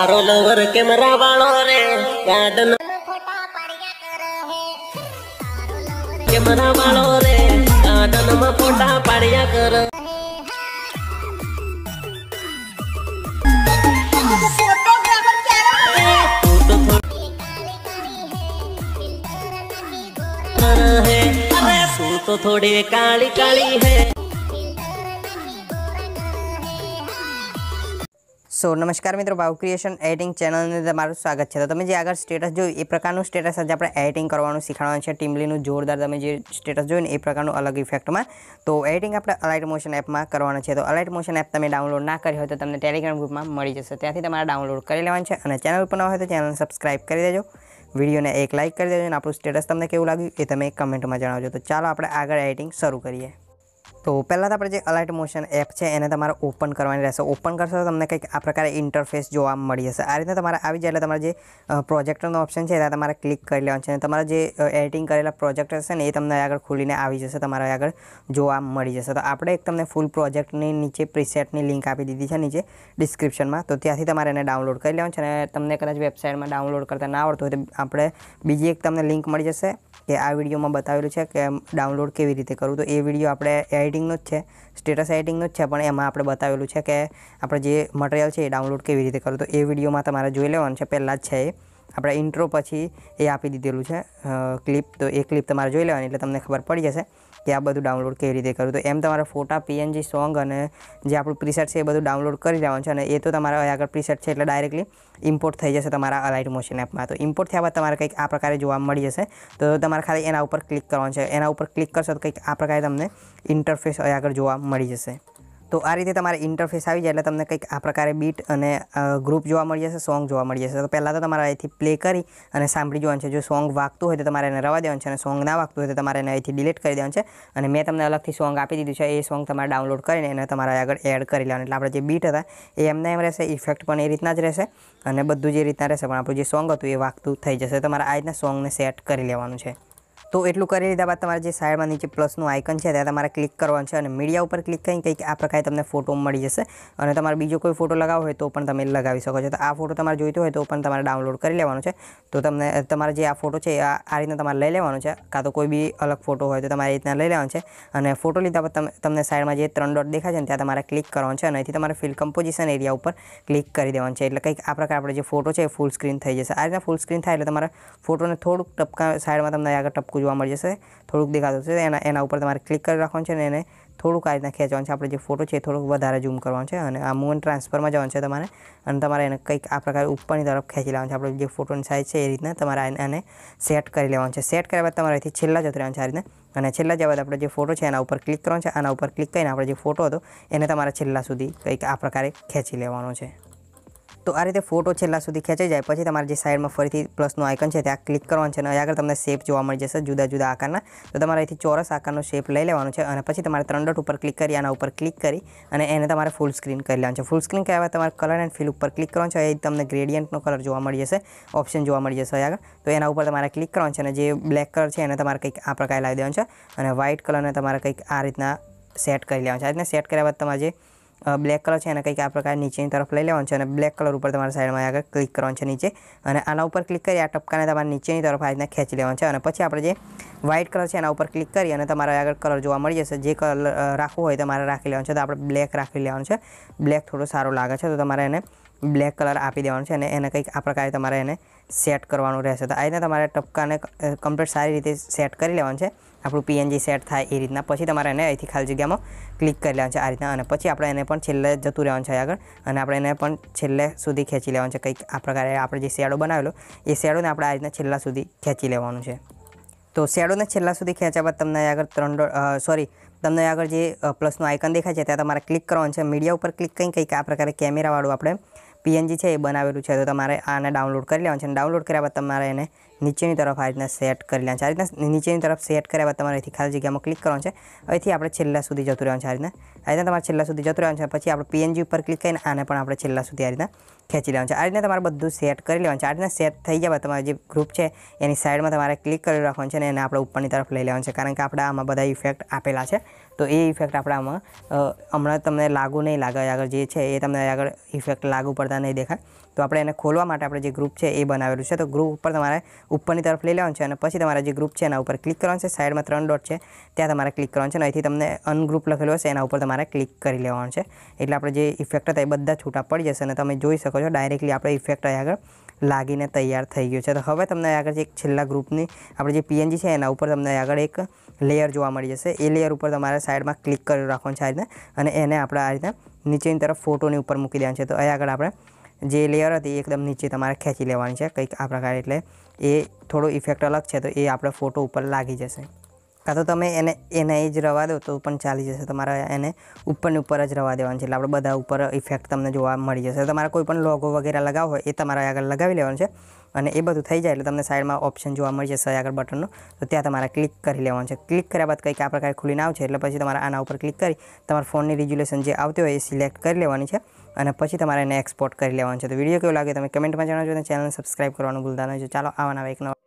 मारो lower camera वालों रे गार्डन कैमरा वालों रे गार्डन में फोटा पाड़िया कर तो थोड़ी काली काली है સો નમસ્કાર મિત્રો બાવ ક્રિએશન એડિટિંગ ચેનલને તમારું સ્વાગત છે તો તમે જે આગર સ્ટેટસ જોયું એ પ્રકારનો સ્ટેટસ આજે આપણે એડિટિંગ કરવાનું શીખવાના છે ટિમ્લીનું જોરદાર તમે જે સ્ટેટસ જોયું ને એ પ્રકારનો અલગ ઇફેક્ટમાં તો એડિટિંગ આપણે અલાઈટ મોશન એપમાં કરવાનું છે તો અલાઈટ મોશન એપ તમે ડાઉનલોડ ના કરી હોય તો તમને ટેલિગ્રામ ગ્રુપમાં મળી જશે ત્યાંથી તમારે ડાઉનલોડ કરી લેવાનું છે અને ચેનલ પર ન હોય તો ચેનલને સબસ્ક્રાઇબ કરી દેજો વિડિયોને એક લાઈક કરી દેજો અને આપણો સ્ટેટસ તમને કેવો લાગ્યો એ તમે કમેન્ટમાં જણાવજો તો ચાલો આપણે આગળ એડિટિંગ શરૂ કરીએ તો પહેલાં તો આપણે જે અલર્ટ મોશન એપ છે એને તમારે ઓપન કરવાની રહેશે ઓપન કરશો તો તમને કંઈક આ પ્રકારે ઇન્ટરફેસ જોવા મળી જશે આ રીતે તમારે આવી જાય એટલે તમારે જે પ્રોજેક્ટરનો ઓપ્શન છે ત્યાં તમારે ક્લિક કરી લેવાનું છે અને તમારા જે એડિટિંગ કરેલા પ્રોજેક્ટ હશે ને એ તમને આગળ ખુલીને આવી જશે તમારે આગળ જોવા મળી જશે તો આપણે એક તમને ફૂલ પ્રોજેક્ટની નીચે પ્રિસેટની લિંક આપી દીધી છે નીચે ડિસ્ક્રિપ્શનમાં તો ત્યાંથી તમારે એને ડાઉનલોડ કરી લેવાનું છે અને તમને કદાચ વેબસાઇટમાં ડાઉનલોડ કરતા ના આવડતું હોય તો આપણે બીજી એક તમને લિંક મળી જશે કે આ વિડીયોમાં બતાવેલું છે કે ડાઉનલોડ કેવી રીતે કરવું તો એ વિડીયો આપણે એડિટિંગનો જ છે સ્ટેટસ એડિટિંગનો જ છે પણ એમાં આપણે બતાવેલું છે કે આપણે જે મટીરિયલ છે એ ડાઉનલોડ કેવી રીતે કરવું તો એ વિડીયોમાં તમારે જોઈ લેવાનું છે પહેલાં જ છે એ આપણો ઇન્ટ્રો પછી એ આપી દી テルું છે ક્લિપ તો એક ક્લિપ તમારે જોઈ લેવાની એટલે તમને ખબર પડી જશે કે આ બધું ડાઉનલોડ કેવી રીતે કરવું તો એમ તમારે ફોટા PNG સોંગ અને જે આપણું પ્રીસેટ છે એ બધું ડાઉનલોડ કરી લેવાનું છે અને એ તો તમારે આ આગળ પ્રીસેટ છે એટલે ડાયરેક્ટલી ઇમ્પોર્ટ થઈ જશે તમારા અલાઈટ મોશન એપ માં તો ઇમ્પોર્ટ થ્યા પછી તમારે કઈક આ प्रकारे જોવા મળી જશે તો તમારે ખાલી એના ઉપર ક્લિક કરવાનું છે એના ઉપર ક્લિક કરશો તો કઈક આ प्रकारे તમને ઇન્ટરફેસ આ આગળ જોવા મળી જશે તો આ રીતે તમાર આ ઇન્ટરફેસ આવી જાય એટલે તમને કઈક આ પ્રકારે બીટ અને ગ્રુપ જોવા મળીએ છે સોંગ જોવા મળીએ છે તો પહેલા તો તમારે આ રીતે પ્લે કરી અને સાંભળી જોવાનું છે જો સોંગ વાગતું હોય તો તમારે એને રવા દેવાનું છે અને સોંગ ના વાગતું હોય તો તમારે એને આ રીતે ડિલીટ કરી દેવાનું છે અને મેં તમને અલગથી સોંગ આપી દીધું છે એ સોંગ તમારે ડાઉનલોડ કરીને એને તમારા આગળ એડ કરી લેવાનું એટલે આપણે જે બીટ હતા એ એમ જ એમ રહેશે ઇફેક્ટ પણ એ રીતના જ રહેશે અને બધું જે રીત આ રહેશે પણ આપણો જે સોંગ હતો એ વાગતો થઈ જશે તમારે આના સોંગ ને સેટ કરી લેવાનું છે તો એટલું કરી લીધા બાદ તમારે જે સાઈડમાં નીચે પ્લસ નું આઇકન છે ત્યાં તમારે ક્લિક કરવાનું છે અને મીડિયા ઉપર ક્લિક કરીને કઈક આ પ્રકારાય તમને ફોટો મળી જશે અને તમારે બીજો કોઈ ફોટો લગાવ હોય તો પણ તમે લગાવી શકો છો તો આ ફોટો તમારે જોઈતો હોય તો પણ તમારે ડાઉનલોડ કરી લેવાનો છે તો તમને તમારું જે આ ફોટો છે આ આ રીતે તમારે લઈ લેવાનો છે કા તો કોઈ બી અલગ ફોટો હોય તો તમારે આ રીતે લઈ લેવાનો છે અને ફોટો લીધા બાદ તમે તમને સાઈડમાં જે 3 ડોટ દેખાય છે ત્યાં તમારે ક્લિક કરવાનું છે અને આથી તમારે ફિલ કમ્પોઝિશન એરિયા ઉપર ક્લિક કરી દેવાનું છે એટલે કઈક આ પ્રકાર આપણે જે ફોટો છે એ ફૂલ સ્ક્રીન થઈ જશે આ કે ફૂલ સ્ક્રીન થાય એટલે તમારે ફોટોને થોડું ટપકા સાઈડમાં તમારે આગળ ટપકા જોવા માટે છે થોડું દેખા દો છો એના એના ઉપર તમારે ક્લિક કરી રાખવાનું છે ને એને થોડું આના ખેંચવાનું છે આપણે જે ફોટો છે એ થોડું વધારે ઝૂમ કરવાનું છે અને આ મૂવ એન્ડ ટ્રાન્સફર માં જવાનું છે તમારે અને તમારે એને કઈક આ प्रकारे ઉપરની તરફ ખેંચી લેવાનું છે આપણે જે ફોટોની સાઈઝ છે એ રીતના તમારે એને સેટ કરી લેવાનું છે સેટ કર્યા બત તમારે અહીં છેલ્લે જે ત્રિકોણ છે એ રીતના અને છેલ્લે જવાડ આપણે જે ફોટો છે એના ઉપર ક્લિક કરવાનું છે એના ઉપર ક્લિક કરીને આપણે જે ફોટો હતો એને તમારે છેલ્લે સુધી કઈક આ प्रकारे ખેંચી લેવાનો છે તો આ રીતે ફોટો છેલ્લા સુધી ખેંચાઈ જાય પછી તમારે જે સાઈડમાં ફરીથી પ્લસનું આઇકન છે ત્યાં ક્લિક કરવાનું છે અને આગળ તમને શેપ જોવા મળી જશે જુદા જુદા આકારના તો તમારે અહીંથી ચોરસ આકારનો શેપ લઈ લેવાનો છે અને પછી તમારે ત્રણ ડોટ ઉપર ક્લિક કરી આના ઉપર ક્લિક કરી અને એને તમારે ફૂલ સ્ક્રીન કરી લેવાનું છે ફૂલ સ્ક્રીન કર્યા બાદ તમારે કલર એન્ડ ફિલ ઉપર ક્લિક કરવાનું છે એ તમને ગ્રેડિયન્ટનો કલર જોવા મળી જશે ઓપ્શન જોવા મળી જશે આગળ તો એના ઉપર તમારે ક્લિક કરવાનું છે અને જે બ્લેક કલર છે એને તમારે કંઈક આ પ્રકારે લાવી દેવાનું છે અને વ્હાઇટ કલરને તમારે કંઈક આ રીતના સેટ કરી લેવાનું છે આ રીતના સેટ કર્યા બાદ તમારે બ્લેક કલર છે એને કંઈક આ પ્રકાર નીચેની તરફ લઈ લેવાનું છે અને બ્લેક કલર ઉપર તમારે સાઈડમાં આગળ ક્લિક કરવાનું છે નીચે અને આના ઉપર ક્લિક કરી આ ટપકાને તમારે નીચેની તરફ આ રીતના ખેંચી લેવાનું છે અને પછી આપણે જે વ્હાઇટ કલર છે એના ઉપર ક્લિક કરી અને તમારે આગળ કલર જોવા મળી જશે જે કલર રાખવો હોય તમારે રાખી લેવાનો છે તો આપણે બ્લેક રાખી લેવાનું છે બ્લેક થોડો સારો લાગે છે તો તમારે એને બ્લેક કલર આપી દેવાનું છે અને એને કઈક આ પ્રકારાય તમારે એને સેટ કરવાનું રહેશે તો આના તમારે ટપકાને કમ્પ્લીટ સારી રીતે સેટ કરી લેવાનું છે આપણો પીએનજી સેટ થાય એ રીતના પછી તમારે એને આઈથી खाल જગ્યામાં ક્લિક કરી લેવાનું છે આ રીતના અને પછી આપણે એને પણ ખેંચ લેવાનું છે આગળ અને આપણે એને પણ ખેંચા સુધી ખેંચી લેવાનું છે કઈક આ પ્રકારે આપણે જે શેડો બનાવેલો એ શેડોને આપણે આજના ખેંચા સુધી ખેંચી લેવાનું છે તો શેડોને ખેંચા સુધી ખેચાવાત તમને આગળ ત્રણ સોરી તમને આગળ જે પ્લસ નું આઇકન દેખાય છે ત્યાં તમારે ક્લિક કરવાનું છે મીડિયા ઉપર ક્લિક કરીને કઈક આ પ્રકારે કેમેરા વાળું આપણે PNG જે બનાવેલું છે તો તમારે આને ડાઉનલોડ કરી લેવાનું છે અને ડાઉનલોડ કર્યા પછી તમારે એને નીચેની તરફ આઈટના સેટ કરી લેવાનું છે આ રીતે નીચેની તરફ સેટ કર્યા પછી તમારે અહીંથી ખાલી જગ્યામાં ક્લિક કરવાનું છે અહીંથી આપણે છેલ્લે સુધી જતું રહેવાનું છે આ રીતે આ રીતે તમારે છેલ્લે સુધી જતું રહેવાનું છે પછી આપણે PNG ઉપર ક્લિક કરીને આને પણ આપણે છેલ્લે સુધી આ રીતે ખેંચી લેવાનું છે આ રીતે તમારે બધું સેટ કરી લેવાનું છે આ રીતે સેટ થઈ જવામાં તમારે જે ગ્રુપ છે એની સાઈડમાં તમારે ક્લિક કરી રાખવાનું છે અને એને આપણે ઉપરની તરફ લઈ લેવાનું છે કારણ કે આપણે આમાં બધાય ઇફેક્ટ આપેલા છે તો એ ઇફેક્ટ આપડામાં હમણાં તમને લાગુ નહી લાગાય આગળ જે છે એ તમને આગળ ઇફેક્ટ લાગુ પડતા નહી દેખાય તો આપણે એને ખોલવા માટે આપણે જે ગ્રુપ છે એ બનાવેલું છે તો ગ્રુપ ઉપર તમારે ઉપરની તરફ લઈ લેવાનું છે અને પછી તમારે જે ગ્રુપ છે એના ઉપર ક્લિક કરવાનું છે સાઇડમાં ત્રણ ડોટ છે ત્યાં તમારે ક્લિક કરવાનું છે અને અહીંથી તમને અનગ્રુપ લખેલું હશે એના ઉપર તમારે ક્લિક કરી લેવાનું છે એટલે આપણે જે ઇફેક્ટ હતી બધા છૂટા પડી જશે અને તમે જોઈ શકો છો ડાયરેક્ટલી આપણે ઇફેક્ટ આગળ લાગીને તૈયાર થઈ ગયો છે તો હવે તમને આગળ જે એક છેલ્લો ગ્રુપની આપણે જે PNG છે એના ઉપર તમને આગળ એક લેયર જોવા મળી જશે એ લેયર ઉપર તમારે સાઇડમાં ક્લિક કરી રાખવાનું છે આ રીતે અને એને આપણે આ રીતે નીચેની તરફ ફોટો ની ઉપર મૂકી દેવાનું છે તો એ આગળ આપણે જે લેયર હતી एकदम નીચે તમારે ખેંચી લેવાની છે કઈક આ પ્રકાર એટલે એ થોડો ઇફેક્ટ અલગ છે તો એ આપણે ફોટો ઉપર લાગી જશે કાં તો તમે એને એને એ જ રવા દો તો પણ ચાલી જશે તમારે એને ઉપરને ઉપર જ રવા દેવાનું છે એટલે આપણે બધા ઉપર ઇફેક્ટ તમને જોવા મળી જશે તમારે કોઈ પણ લોગો વગેરે લગાવો હોય એ તમારે આગળ લગાવી લેવાનું છે અને એ બધું થઈ જાય એટલે તમને સાઈડમાં ઓપ્શન જોવા મળી જશે આગળ બટનનું તો ત્યાં તમારે ક્લિક કરી લેવાનું છે ક્લિક કર્યા બાદ કંઈક આ પ્રકારે ખુલીને આવશે એટલે પછી તમારે આના ઉપર ક્લિક કરી તમારા ફોનની રિઝ્યુલેશન જે આવતી હોય એ સિલેક્ટ કરી લેવાની છે અને પછી તમારે એને એક્સપોર્ટ કરી લેવાનું છે તો વિડીયો કેવો લાગે તમે કમેન્ટમાં જણાવજો અને ચેનલને સબસ્ક્રાઈબ કરવાનું ભૂલતા નહીં ચાલો આવવાના એક નવા